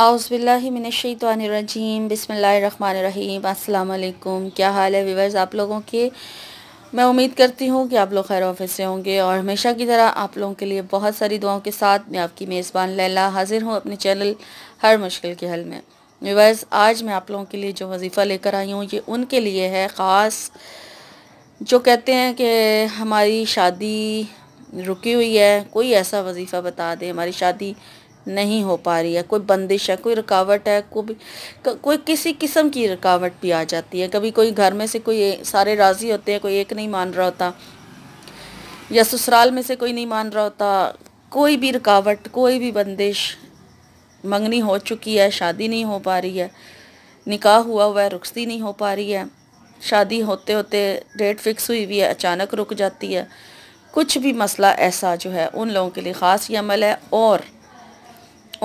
اعوذ باللہ من الشیطان الرجیم بسم اللہ الرحمن الرحیم السلام علیکم کیا حال ہے ویورز آپ لوگوں کے میں امید کرتی ہوں کہ آپ لوگ خیر سے ہوں گے اور ہمیشہ کی طرح آپ لوگوں کے لیے بہت ساری دعاؤں کے ساتھ میں آپ کی میزبان لیلہ حاضر ہوں اپنے چینل ہر مشکل کے حل میں ویورز آج میں آپ لوگوں کے لیے جو وظیفہ لے کر آئی ہوں یہ ان کے لیے ہے خاص جو کہتے ہیں کہ ہماری شادی رکی ہوئی ہے کوئی ایسا وظیفہ بتا دے ہماری شادی نہیں ہو پا رہی ہے کوئی بندش ہے کوئی رکاوٹ ہے کوئی کسی قسم کی رکاوٹ بھی آ جاتی ہے کبھی کوئی گھر میں سے کوئی سارے راضی ہوتے ہیں کوئی ایک نہیں مان رہا ہوتا یا سسرال میں سے کوئی نہیں مان رہا ہوتا کوئی بھی رکاوٹ کوئی بھی بندش منگنی ہو چکی ہے شادی نہیں ہو پا رہی ہے نکاح ہوا ہوا ہے رکستی نہیں ہو پا رہی ہے شادی ہوتے ہوتے ڈیٹ فکس ہوئی ہوئی ہے اچانک رک جاتی ہے کچھ بھی مسئلہ ایسا جو ہے ان لوگوں کے لیے خاص یہ عمل ہے اور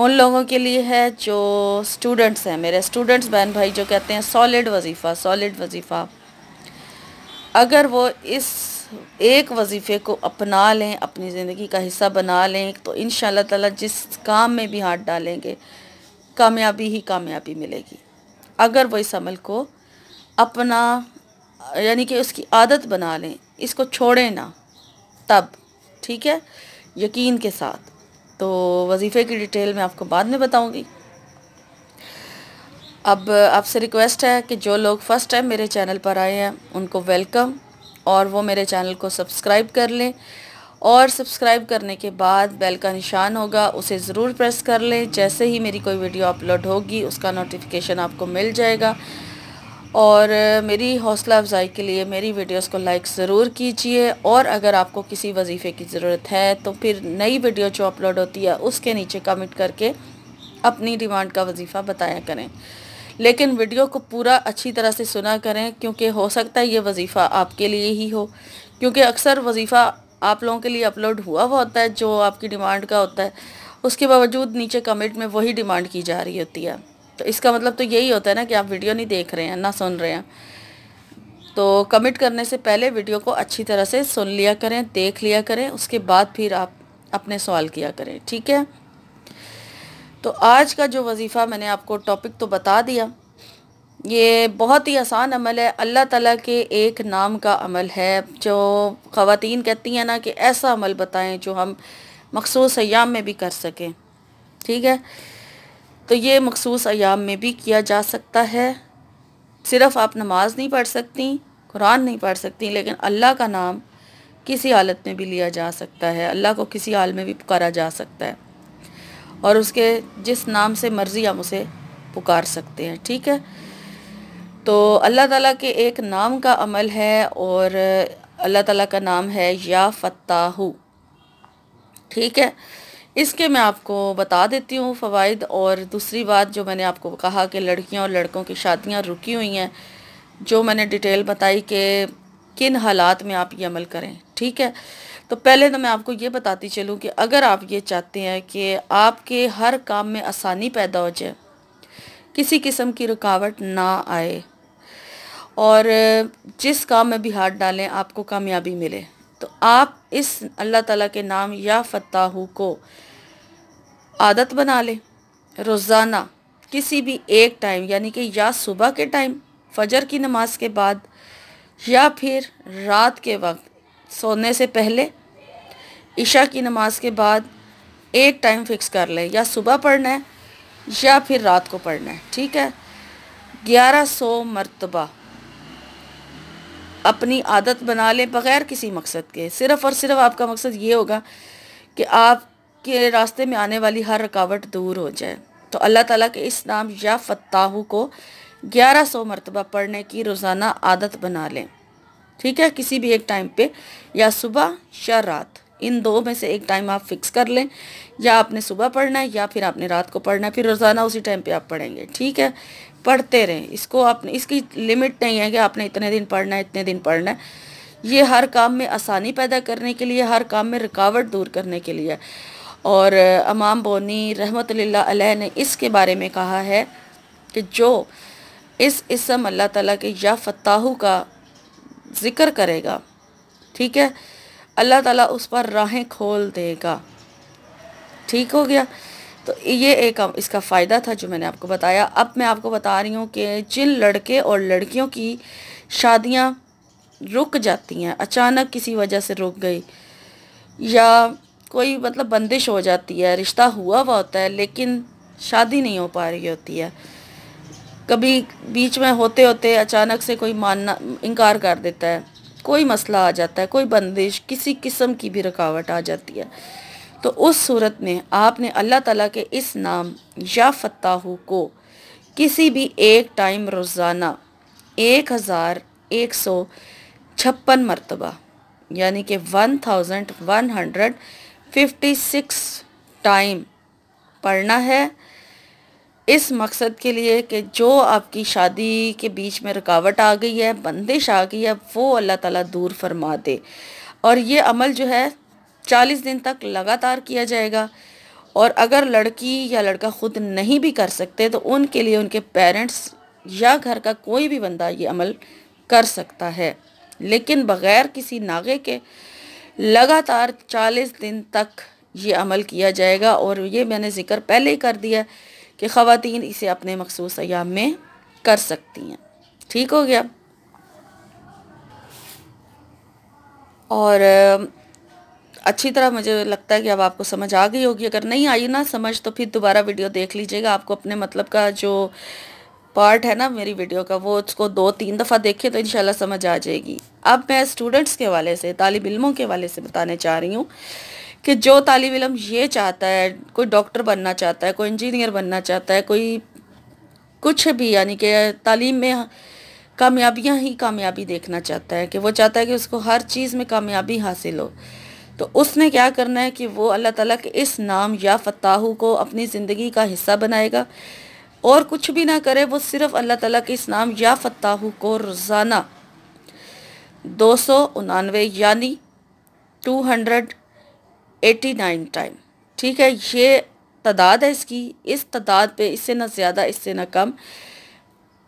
ان لوگوں کے لیے ہے جو اسٹوڈنٹس ہیں میرے اسٹوڈنٹس بہن بھائی جو کہتے ہیں سالڈ وظیفہ سالڈ وظیفہ اگر وہ اس ایک وظیفے کو اپنا لیں اپنی زندگی کا حصہ بنا لیں تو ان شاء تعالیٰ جس کام میں بھی ہاتھ ڈالیں گے کامیابی ہی کامیابی ملے گی اگر وہ اس عمل کو اپنا یعنی کہ اس کی عادت بنا لیں اس کو چھوڑیں نہ تب ٹھیک ہے یقین کے ساتھ تو وظیفے کی ڈیٹیل میں آپ کو بعد میں بتاؤں گی اب آپ سے ریکویسٹ ہے کہ جو لوگ فرسٹ ٹائم میرے چینل پر آئے ہیں ان کو ویلکم اور وہ میرے چینل کو سبسکرائب کر لیں اور سبسکرائب کرنے کے بعد بیل کا نشان ہوگا اسے ضرور پریس کر لیں جیسے ہی میری کوئی ویڈیو اپلوڈ ہوگی اس کا نوٹیفیکیشن آپ کو مل جائے گا اور میری حوصلہ افزائی کے لیے میری ویڈیوز کو لائک ضرور کیجئے اور اگر آپ کو کسی وظیفے کی ضرورت ہے تو پھر نئی ویڈیو جو اپلوڈ ہوتی ہے اس کے نیچے کمنٹ کر کے اپنی ڈیمانڈ کا وظیفہ بتایا کریں لیکن ویڈیو کو پورا اچھی طرح سے سنا کریں کیونکہ ہو سکتا ہے یہ وظیفہ آپ کے لیے ہی ہو کیونکہ اکثر وظیفہ آپ لوگوں کے لیے اپلوڈ ہوا ہوا ہوتا ہے جو آپ کی ڈیمانڈ کا ہوتا ہے اس کے باوجود نیچے کمنٹ میں وہی ڈیمانڈ کی جا رہی ہوتی ہے تو اس کا مطلب تو یہی ہوتا ہے نا کہ آپ ویڈیو نہیں دیکھ رہے ہیں نہ سن رہے ہیں تو کمٹ کرنے سے پہلے ویڈیو کو اچھی طرح سے سن لیا کریں دیکھ لیا کریں اس کے بعد پھر آپ اپنے سوال کیا کریں ٹھیک ہے تو آج کا جو وظیفہ میں نے آپ کو ٹاپک تو بتا دیا یہ بہت ہی آسان عمل ہے اللہ تعالیٰ کے ایک نام کا عمل ہے جو خواتین کہتی ہیں نا کہ ایسا عمل بتائیں جو ہم مخصوص ایام میں بھی کر سکیں ٹھیک ہے تو یہ مخصوص ایام میں بھی کیا جا سکتا ہے صرف آپ نماز نہیں پڑھ سکتی قرآن نہیں پڑھ سکتی لیکن اللہ کا نام کسی حالت میں بھی لیا جا سکتا ہے اللہ کو کسی حال میں بھی پکارا جا سکتا ہے اور اس کے جس نام سے مرضی ہم اسے پکار سکتے ہیں ٹھیک ہے تو اللہ تعالیٰ کے ایک نام کا عمل ہے اور اللہ تعالیٰ کا نام ہے یا فتاہو ٹھیک ہے اس کے میں آپ کو بتا دیتی ہوں فوائد اور دوسری بات جو میں نے آپ کو کہا کہ لڑکیاں اور لڑکوں کی شادیاں رکی ہوئی ہیں جو میں نے ڈیٹیل بتائی کہ کن حالات میں آپ یہ عمل کریں ٹھیک ہے تو پہلے تو میں آپ کو یہ بتاتی چلوں کہ اگر آپ یہ چاہتے ہیں کہ آپ کے ہر کام میں آسانی پیدا ہو جائے کسی قسم کی رکاوٹ نہ آئے اور جس کام میں بھی ہاتھ ڈالیں آپ کو کامیابی ملے تو آپ اس اللہ تعالیٰ کے نام یا فتح کو عادت بنا لے روزانہ کسی بھی ایک ٹائم یعنی کہ یا صبح کے ٹائم فجر کی نماز کے بعد یا پھر رات کے وقت سونے سے پہلے عشاء کی نماز کے بعد ایک ٹائم فکس کر لیں یا صبح پڑھنا ہے یا پھر رات کو پڑھنا ہے ٹھیک ہے گیارہ سو مرتبہ اپنی عادت بنا لیں بغیر کسی مقصد کے صرف اور صرف آپ کا مقصد یہ ہوگا کہ آپ کے راستے میں آنے والی ہر رکاوٹ دور ہو جائے تو اللہ تعالیٰ کے اس نام یا فتاہو کو گیارہ سو مرتبہ پڑھنے کی روزانہ عادت بنا لیں ٹھیک ہے کسی بھی ایک ٹائم پہ یا صبح یا رات ان دو میں سے ایک ٹائم آپ فکس کر لیں یا آپ نے صبح پڑھنا ہے یا پھر آپ نے رات کو پڑھنا ہے پھر روزانہ اسی ٹائم پہ آپ پڑھیں گے ٹھیک ہے پڑھتے رہیں اس کو آپ اس کی لمٹ نہیں ہے کہ آپ نے اتنے دن پڑھنا ہے اتنے دن پڑھنا ہے یہ ہر کام میں آسانی پیدا کرنے کے لیے ہر کام میں رکاوٹ دور کرنے کے لیے اور امام بونی رحمت اللہ علیہ نے اس کے بارے میں کہا ہے کہ جو اس اسم اللہ تعالیٰ کے یا فتاہو کا ذکر کرے گا ٹھیک ہے اللہ تعالیٰ اس پر راہیں کھول دے گا ٹھیک ہو گیا تو یہ ایک اس کا فائدہ تھا جو میں نے آپ کو بتایا اب میں آپ کو بتا رہی ہوں کہ جن لڑکے اور لڑکیوں کی شادیاں رک جاتی ہیں اچانک کسی وجہ سے رک گئی یا کوئی مطلب بندش ہو جاتی ہے رشتہ ہوا ہوا ہوتا ہے لیکن شادی نہیں ہو پا رہی ہوتی ہے کبھی بیچ میں ہوتے ہوتے اچانک سے کوئی ماننا انکار کر دیتا ہے کوئی مسئلہ آ جاتا ہے کوئی بندش کسی قسم کی بھی رکاوٹ آ جاتی ہے تو اس صورت میں آپ نے اللہ تعالیٰ کے اس نام یا فتح کو کسی بھی ایک ٹائم روزانہ ایک ہزار ایک سو چھپن مرتبہ یعنی کہ one thousand one hundred fifty six time پڑھنا ہے اس مقصد کے لیے کہ جو آپ کی شادی کے بیچ میں رکاوٹ آ گئی ہے بندش آ گئی ہے وہ اللہ تعالیٰ دور فرما دے اور یہ عمل جو ہے چالیس دن تک لگاتار کیا جائے گا اور اگر لڑکی یا لڑکا خود نہیں بھی کر سکتے تو ان کے لیے ان کے پیرنٹس یا گھر کا کوئی بھی بندہ یہ عمل کر سکتا ہے لیکن بغیر کسی ناغے کے لگاتار چالیس دن تک یہ عمل کیا جائے گا اور یہ میں نے ذکر پہلے ہی کر دیا کہ خواتین اسے اپنے مخصوص ایام میں کر سکتی ہیں ٹھیک ہو گیا اور اچھی طرح مجھے لگتا ہے کہ اب آپ کو سمجھ آ گئی ہوگی اگر نہیں آئی نا سمجھ تو پھر دوبارہ ویڈیو دیکھ لیجئے گا آپ کو اپنے مطلب کا جو پارٹ ہے نا میری ویڈیو کا وہ اس کو دو تین دفعہ دیکھیں تو انشاءاللہ سمجھ آ جائے گی اب میں اسٹوڈنٹس کے والے سے طالب علموں کے والے سے بتانے چاہ رہی ہوں کہ جو طالب علم یہ چاہتا ہے کوئی ڈاکٹر بننا چاہتا ہے کوئی انجینئر بننا چاہتا ہے کوئی کچھ بھی یعنی کہ تعلیم میں کامیابیاں ہی کامیابی دیکھنا چاہتا ہے کہ وہ چاہتا ہے کہ اس کو ہر چیز میں کامیابی حاصل ہو تو اس نے کیا کرنا ہے کہ وہ اللہ تعالیٰ کے اس نام یا فتاہو کو اپنی زندگی کا حصہ بنائے گا اور کچھ بھی نہ کرے وہ صرف اللہ تعالیٰ کے نام یا فتاہو کو روزانہ دو سو انانوے یعنی two hundred eighty nine time ٹھیک ہے یہ تعداد ہے اس کی اس تعداد پہ اس سے نہ زیادہ اس سے نہ کم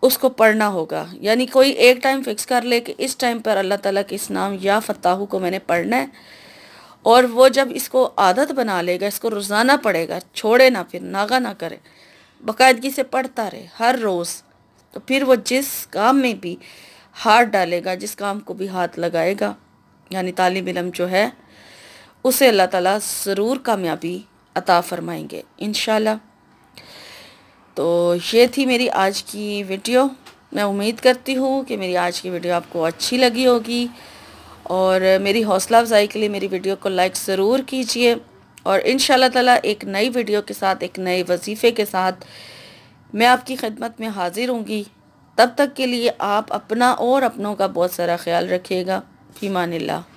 اس کو پڑھنا ہوگا یعنی کوئی ایک ٹائم فکس کر لے کہ اس ٹائم پر اللہ تعالیٰ کے نام یا فتح کو میں نے پڑھنا ہے اور وہ جب اس کو عادت بنا لے گا اس کو روزانہ پڑھے گا چھوڑے نہ پھر ناغہ نہ کرے باقاعدگی سے پڑھتا رہے ہر روز تو پھر وہ جس کام میں بھی ہاتھ ڈالے گا جس کام کو بھی ہاتھ لگائے گا یعنی طالب علم جو ہے اسے اللہ تعالیٰ ضرور کامیابی عطا فرمائیں گے انشاءاللہ تو یہ تھی میری آج کی ویڈیو میں امید کرتی ہوں کہ میری آج کی ویڈیو آپ کو اچھی لگی ہوگی اور میری حوصلہ افزائی کے لیے میری ویڈیو کو لائک ضرور کیجئے اور ان شاء اللہ تعالیٰ ایک نئی ویڈیو کے ساتھ ایک نئے وظیفے کے ساتھ میں آپ کی خدمت میں حاضر ہوں گی تب تک کے لیے آپ اپنا اور اپنوں کا بہت سارا خیال رکھیے گا فیمان اللہ